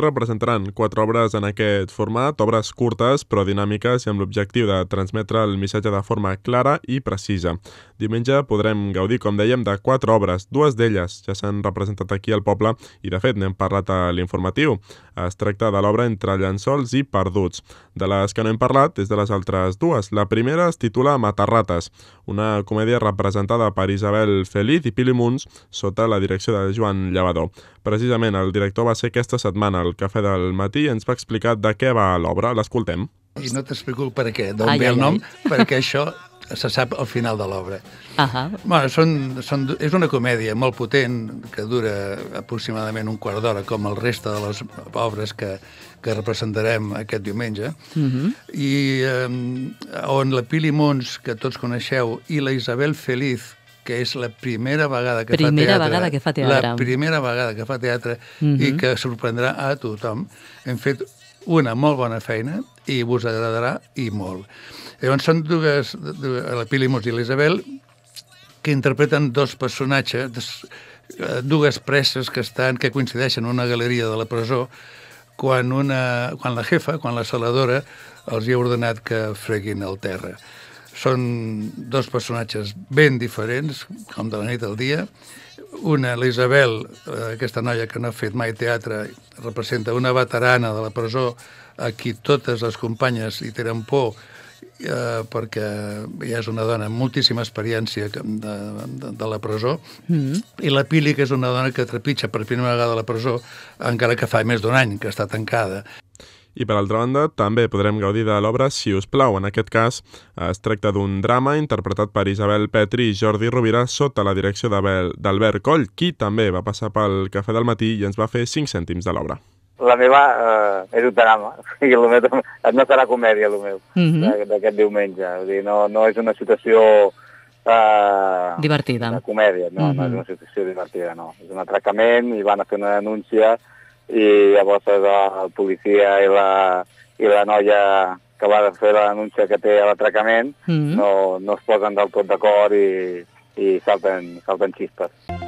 representaran quatre obres en aquest format, obres curtes però dinàmiques i amb l'objectiu de transmetre el missatge de forma clara i precisa. Diumenge podrem gaudir, com dèiem, de quatre obres. Dues d'elles ja s'han representat aquí al poble i, de fet, n'hem parlat a l'informatiu. Es tracta de l'obra Entre llençols i perduts. De les que no hem parlat és de les altres dues. La primera es titula Matarrates, una comèdia representada per Isabel Feliz i Pili Munts sota la direcció de Joan Llevador. Precisament, el director va ser aquesta setmana al Cafè del Matí i ens va explicar de què va l'obra. L'escoltem. I no t'explico per què, d'on ve el nom, ai. perquè això se sap al final de l'obra. Uh -huh. bueno, són, són, és una comèdia molt potent que dura aproximadament un quart d'hora, com el reste de les obres que, que representarem aquest diumenge, uh mhm. -huh. i eh, on la Pili Mons, que tots coneixeu, i la Isabel Feliz, que és la primera vegada que primera fa teatre. vegada que fa teatre. La primera vegada que fa teatre uh -huh. i mhm. que sorprendrà a tothom. Hem fet una molt bona feina i vos agradarà i molt. Llavors són dues, dues la Pilimus i l'Isabel, que interpreten dos personatges, eh, dues preses que estan, que coincideixen en una galeria de la presó, quan, una, quan la jefa, quan la saladora, els hi ha ordenat que freguin el terra. Són dos personatges ben diferents, com de la nit al dia, una, l'Isabel, eh, aquesta noia que no ha fet mai teatre, representa una veterana de la presó a qui totes les companyes li tenen por eh, perquè ja és una dona amb moltíssima experiència de, de, de la presó, mm -hmm. i la Pili, que és una dona que trepitja per primera vegada la presó, encara que fa més d'un any que està tancada. I per altra banda, també podrem gaudir de l'obra Si us plau. En aquest cas, es tracta d'un drama interpretat per Isabel Petri i Jordi Rovira sota la direcció d'Albert Coll, qui també va passar pel Cafè del Matí i ens va fer 5 cèntims de l'obra la meva eh, és un drama, i el meu no serà comèdia, el meu, mm -hmm. d'aquest diumenge. Vull dir, no, no és una situació... Eh, divertida. De comèdia, no, mm -hmm. no és mhm. una situació divertida, no. És un atracament i van a fer una denúncia i llavors la policia i la, i la noia que va fer la denúncia que té l'atracament mm -hmm. no, no es posen del tot d'acord i, i salten, salten xispes.